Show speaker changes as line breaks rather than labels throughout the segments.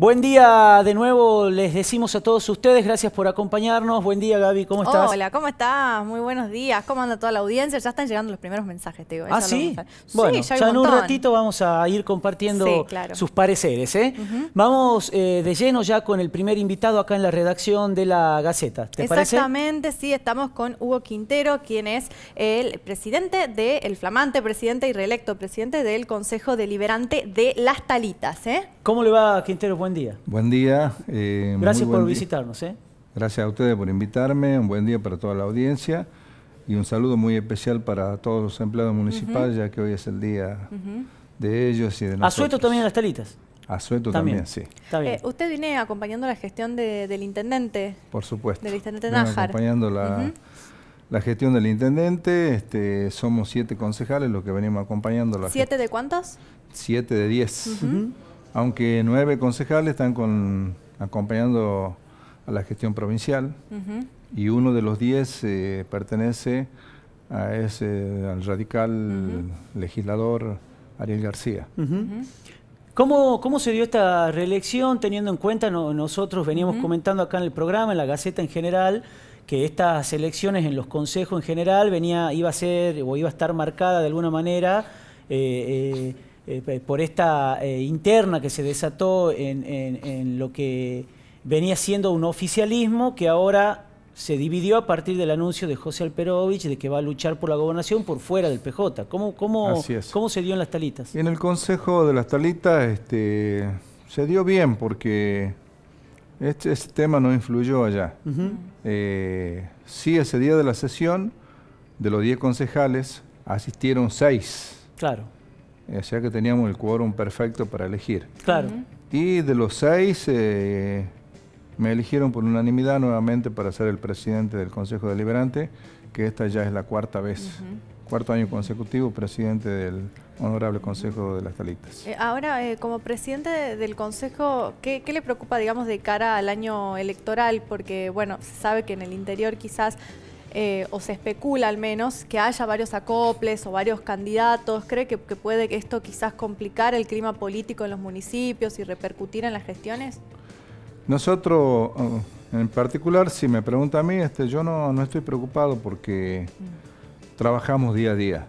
Buen día de nuevo, les decimos a todos ustedes, gracias por acompañarnos. Buen día Gaby, ¿cómo estás? Hola,
¿cómo estás? Muy buenos días, ¿cómo anda toda la audiencia? Ya están llegando los primeros mensajes, te digo. ¿Ah, sí? sí, ya, en un ratito
vamos a ir compartiendo sus pareceres. ¿eh? Vamos eh, de lleno ya con el primer invitado acá en la redacción de la Gaceta, ¿te Exactamente,
sí, estamos con Hugo Quintero, quien es el presidente del el flamante presidente y reelecto presidente del Consejo Deliberante de Las Talitas. ¿eh?
¿Cómo le va, Quintero? Buen día.
Buen día. Eh, Gracias por
visitarnos. ¿eh?
Gracias a ustedes por invitarme. Un buen día para toda la audiencia. Y un saludo muy especial para todos los empleados municipales, ya que hoy es el día de ellos y de nosotros. Asueto también las telitas. Asueto también, también sí. Está
bien. Eh, usted viene acompañando la gestión del intendente.
Por supuesto. Del intendente Nájar. acompañando la, gestión del intendente. Este, somos siete concejales los que venimos acompañando. La ¿Siete de cuántas? Siete de diez aunque nueve concejales están acompañando a la gestión provincial y uno de los diez eh, pertenece al radical legislador Ariel García.
¿Cómo, se dio esta reelección teniendo en cuenta, nosotros veníamos comentando acá en el programa, en la Gaceta en general, que estas elecciones en los consejos en general venía, iba a ser o iba a estar marcada de alguna manera eh, eh, eh, por esta eh, interna que se desató en, lo que venía siendo un oficialismo que ahora se dividió a partir del anuncio de José Alperovich de que va a luchar por la gobernación por fuera del PJ. ¿Cómo, cómo, ¿cómo se dio en las
talitas? en el Consejo de las Talitas este, se dio bien porque este, tema no influyó allá. Eh, sí, ese día de la sesión, de los 10 concejales, asistieron 6. Claro eh, o que teníamos el quórum perfecto para elegir. Claro. Y de los seis, eh, me eligieron por unanimidad nuevamente para ser el presidente del Consejo Deliberante, que esta ya es la cuarta vez. cuarto año consecutivo presidente del Honorable Consejo de las Talitas.
Eh, ahora, como presidente del Consejo, ¿qué, le preocupa, digamos, de cara al año electoral? Porque, bueno, se sabe que en el interior quizás eh, o se especula al menos, que haya varios acoples o varios candidatos. ¿Cree que, puede que esto quizás complicar el clima político en los municipios y repercutir en las gestiones?
Nosotros, oh, en particular, si me pregunta a mí, este, yo no, estoy preocupado porque
mm.
trabajamos día a día.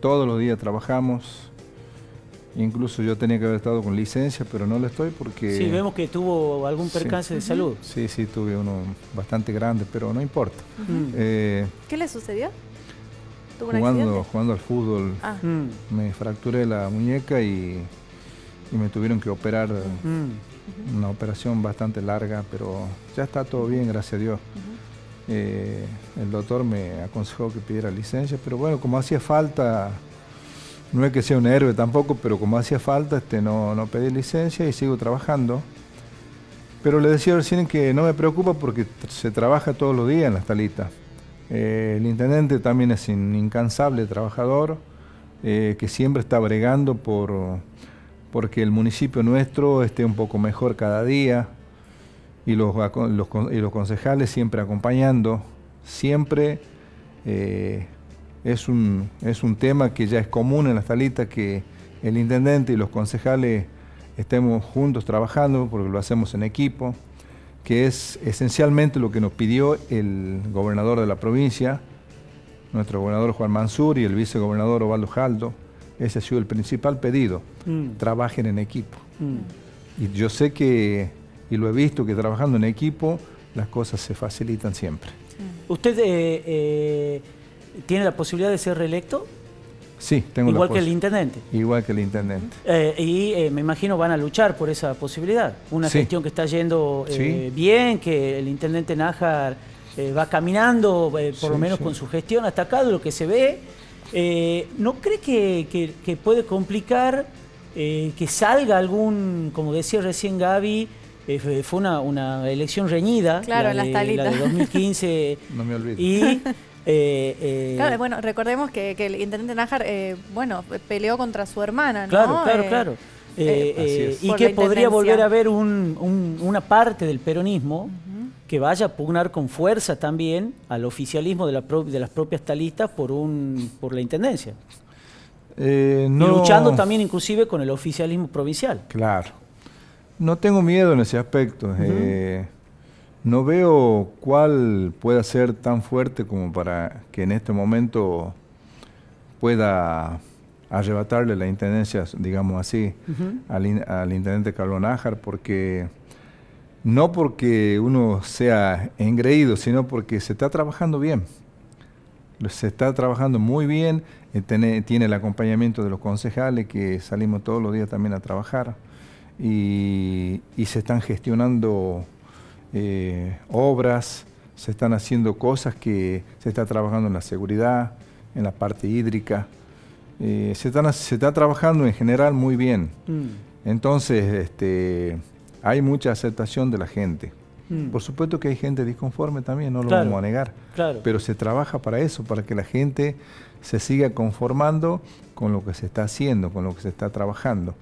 Todos los días trabajamos, Incluso yo tenía que haber estado con licencia, pero no lo estoy porque... Sí, vemos
que tuvo algún percance de salud.
Sí, sí, tuve uno bastante grande, pero no importa. Eh,
¿Qué le sucedió? ¿Tuvo jugando,
jugando al fútbol, ah. mm. me fracturé la muñeca y, me tuvieron que operar. Mm. Una operación bastante larga, pero ya está todo bien, gracias a Dios. Eh, el doctor me aconsejó que pidiera licencia, pero bueno, como hacía falta no es que sea un héroe tampoco, pero como hacía falta, este, no, pedí licencia y sigo trabajando. Pero le decía recién que no me preocupa porque se trabaja todos los días en las talitas. Eh, el intendente también es un incansable trabajador, eh, que siempre está bregando por porque el municipio nuestro esté un poco mejor cada día y los, concejales siempre acompañando, siempre eh, es un, es un tema que ya es común en las talitas que el intendente y los concejales estemos juntos trabajando, porque lo hacemos en equipo, que es esencialmente lo que nos pidió el gobernador de la provincia, nuestro gobernador Juan Mansur y el vicegobernador Ovaldo Jaldo. Ese ha sido el principal pedido, mm. trabajen en equipo. Mm. Y yo sé que, y lo he visto, que trabajando en equipo las cosas se facilitan siempre.
Usted eh, eh, ¿Tiene la posibilidad de ser reelecto?
Sí, tengo Igual que el intendente. Igual que el intendente.
Eh, y eh, me imagino van a luchar por esa posibilidad. Una gestión que está yendo eh, bien, que el intendente Nájar va caminando, por lo menos con su gestión hasta acá, de lo que se ve. ¿No cree que, puede complicar que salga algún, como decía recién Gaby, fue una, elección reñida. Claro, la de, de 2015. no me olvido. Y eh, eh, claro,
bueno, recordemos que, el intendente Najar eh, bueno, peleó contra su hermana, ¿no? Claro, claro, claro.
y que podría volver a haber una parte del peronismo que vaya a pugnar con fuerza también al oficialismo de, las propias talistas por, un, por la intendencia.
Y luchando
también inclusive con el oficialismo provincial.
Claro. No tengo miedo en ese aspecto. No veo cuál pueda ser tan fuerte como para que en este momento pueda arrebatarle la intendencia, digamos así, al, intendente Carlos Nájar, porque no porque uno sea engreído, sino porque se está trabajando bien. Se está trabajando muy bien, eh, tiene, el acompañamiento de los concejales que salimos todos los días también a trabajar y, y se están gestionando eh, obras, se están haciendo cosas que se está trabajando en la seguridad, en la parte hídrica. Eh, se, están, se, está trabajando en general muy bien. Mm. Entonces, este, hay mucha aceptación de la gente. Mm. Por supuesto que hay gente disconforme también, no lo vamos a negar. Pero se trabaja para eso, para que la gente se siga conformando con lo que se está haciendo, con lo que se está trabajando.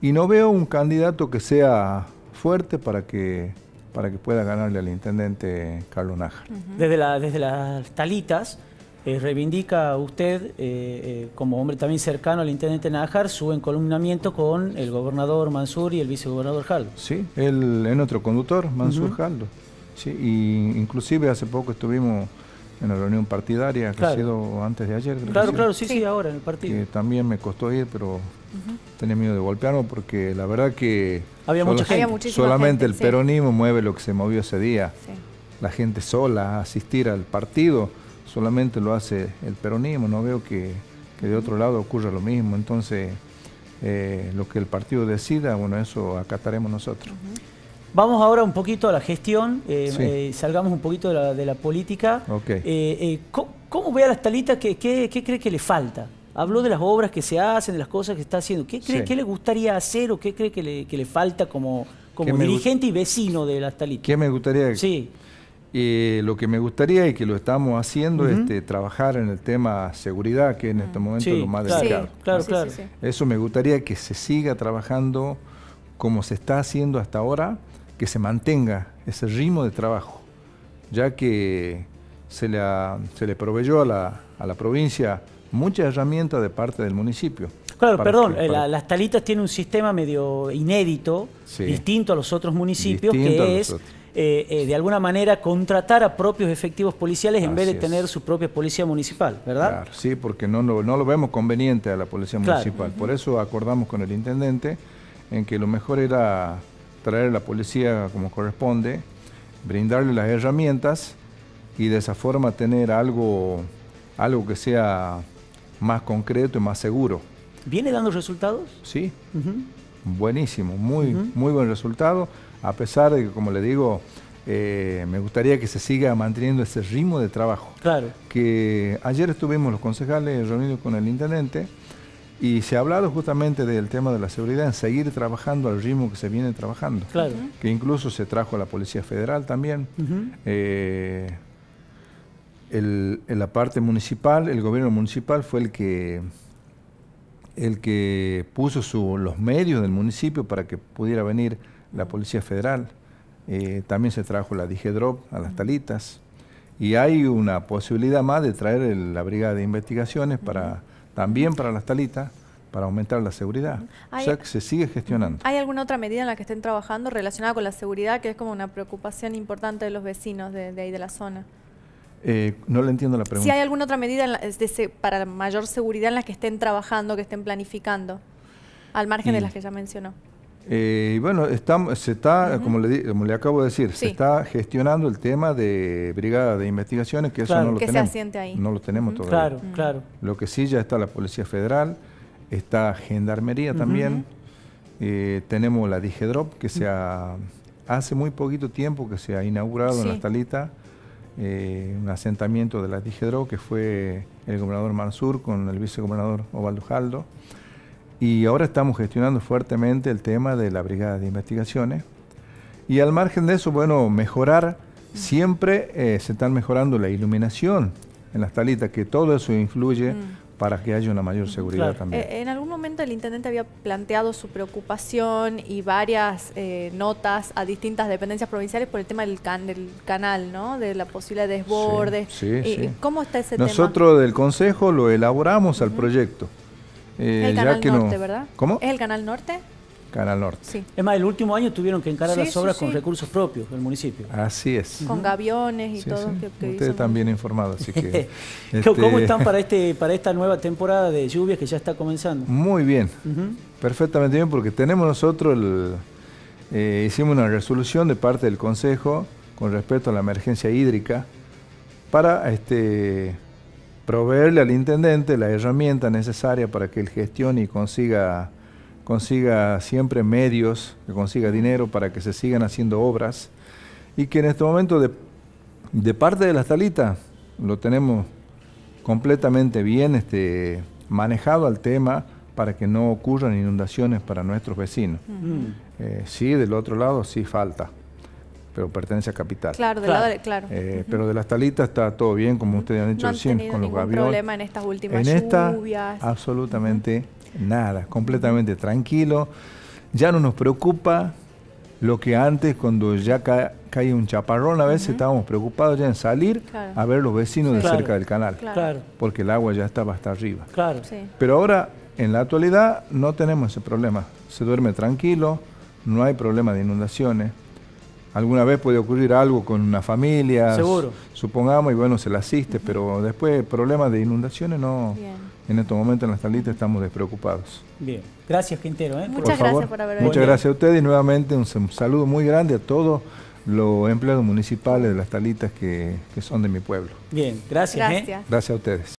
Y no veo un candidato que sea fuerte para que para que pueda ganarle al intendente Carlos Nájar.
desde, la, desde las talitas, eh, reivindica usted, eh, eh, como hombre también cercano al intendente Nájar, su encolumnamiento con el gobernador Mansur y el vicegobernador Jaldo.
Sí, él es nuestro conductor, Mansur Jaldo. Sí, y inclusive hace poco estuvimos en la reunión partidaria, que ha sido antes de ayer. Claro, claro, sí, sí,
ahora en el partido.
también me costó ir, pero tenía miedo de golpearlo, porque la verdad que había mucha solamente el peronismo mueve lo que se movió ese día. La gente sola a asistir al partido solamente lo hace el peronismo, no veo que, de otro lado ocurra lo mismo. Entonces, eh, lo que el partido decida, bueno, eso acataremos nosotros.
Vamos ahora un poquito a la gestión,
eh, eh, salgamos un poquito de la, política.
Eh, ¿cómo, ve a las talitas? ¿Qué, cree que le falta? Habló de las obras que se hacen, de las cosas que está haciendo. ¿Qué que le gustaría hacer o qué cree que le, falta como, como dirigente
y vecino de las talitas? ¿Qué me gustaría? Sí. lo que me gustaría y que lo estamos haciendo es este, trabajar en el tema seguridad, que en este momento es lo más claro, Claro, claro. Eso me gustaría que se siga trabajando como se está haciendo hasta ahora que se mantenga ese ritmo de trabajo, ya que se le, se le proveyó a la, provincia muchas herramientas de parte del municipio. Claro, perdón, eh, las
talitas tienen un sistema medio inédito, distinto a los otros municipios, que es eh, eh, de alguna manera contratar a propios efectivos policiales en vez de tener su
propia policía municipal, ¿verdad? Claro, sí, porque no, no, lo vemos conveniente a la policía municipal. Por eso acordamos con el intendente en que lo mejor era traer a la policía como corresponde, brindarle las herramientas y de esa forma tener algo, algo que sea más concreto y más seguro. ¿Viene dando resultados? Sí, buenísimo, muy, muy buen resultado, a pesar de que, como le digo, eh, me gustaría que se siga manteniendo ese ritmo de trabajo. Claro. Que ayer estuvimos los concejales reunidos con el intendente, y se ha hablado justamente del tema de la seguridad, en seguir trabajando al ritmo que se viene trabajando. Claro. Que incluso se trajo a la Policía Federal también. Eh, en la parte municipal, el gobierno municipal fue el que el que puso los medios del municipio para que pudiera venir la Policía Federal. Eh, también se trajo la Digedrop a las talitas. Y hay una posibilidad más de traer la Brigada de Investigaciones para también para las talitas, para aumentar la seguridad. o sea que se sigue gestionando.
¿Hay alguna otra medida en la que estén trabajando relacionada con la seguridad que es como una preocupación importante de los vecinos de, ahí de la zona?
Eh, no le entiendo la pregunta. Si hay
alguna otra medida para mayor seguridad en la que estén trabajando, que estén planificando, al margen de las que ya mencionó.
Eh, y bueno, estamos, se está, como, le, acabo de decir, se está gestionando el tema de brigada de investigaciones, que eso no lo tenemos. No lo tenemos todavía. Claro, claro. Lo que sí ya está la Policía Federal, está Gendarmería también, eh, tenemos la Digedrop, que se hace muy poquito tiempo que se ha inaugurado en la Talita, eh, un asentamiento de la Digedrop, que fue el gobernador Mansur con el vicegobernador Ovaldo Jaldo y ahora estamos gestionando fuertemente el tema de la Brigada de Investigaciones. Y al margen de eso, bueno, mejorar, siempre eh, se están mejorando la iluminación en las talitas, que todo eso influye mm. para que haya una mayor seguridad también. Eh,
en algún momento el intendente había planteado su preocupación y varias eh, notas a distintas dependencias provinciales por el tema del, can del canal, ¿no? De la posible desborde. Sí, ¿Cómo está ese tema? Nosotros
del Consejo lo elaboramos al proyecto. Eh,
el Canal Norte, ¿verdad? ¿Cómo? ¿Es el Canal Norte? Canal Norte. Sí.
Es más, el último año tuvieron que encarar las obras con recursos propios del municipio. Así es. Con gaviones y todo. Ustedes están bien informados, así que... ¿Cómo este, están para, este, para esta nueva temporada de lluvias que ya está
comenzando? Muy bien, perfectamente bien, porque tenemos nosotros, el, eh, hicimos una resolución de parte del Consejo con respecto a la emergencia hídrica para este, proveerle al intendente la herramienta necesaria para que él gestione y consiga, consiga siempre medios, que consiga dinero para que se sigan haciendo obras y que en este momento de, parte de la talita lo tenemos completamente bien este, manejado al tema para que no ocurran inundaciones para nuestros vecinos. Mm. Eh, sí, del otro lado sí falta pero pertenece a Capital. Claro, de claro. Eh, pero de las talitas está todo bien, como ustedes han hecho siempre recién, con los problema
en estas últimas en esta,
absolutamente nada, completamente tranquilo. Ya no nos preocupa lo que antes, cuando ya caía un chaparrón, a veces estábamos preocupados ya en salir a ver los vecinos de cerca del canal, claro. porque el agua ya estaba hasta arriba. Claro. Pero ahora, en la actualidad, no tenemos ese problema. Se duerme tranquilo, no hay problema de inundaciones alguna vez puede ocurrir algo con una familia, supongamos, y bueno, se la asiste, pero después problemas de inundaciones no. En estos momentos en las talitas estamos despreocupados.
Bien, gracias Quintero. ¿eh? Muchas por gracias por haber venido. Muchas gracias a
ustedes y nuevamente un saludo muy grande a todos los empleados municipales de las talitas que, son de mi pueblo.
Bien, gracias. ¿eh?
gracias a ustedes.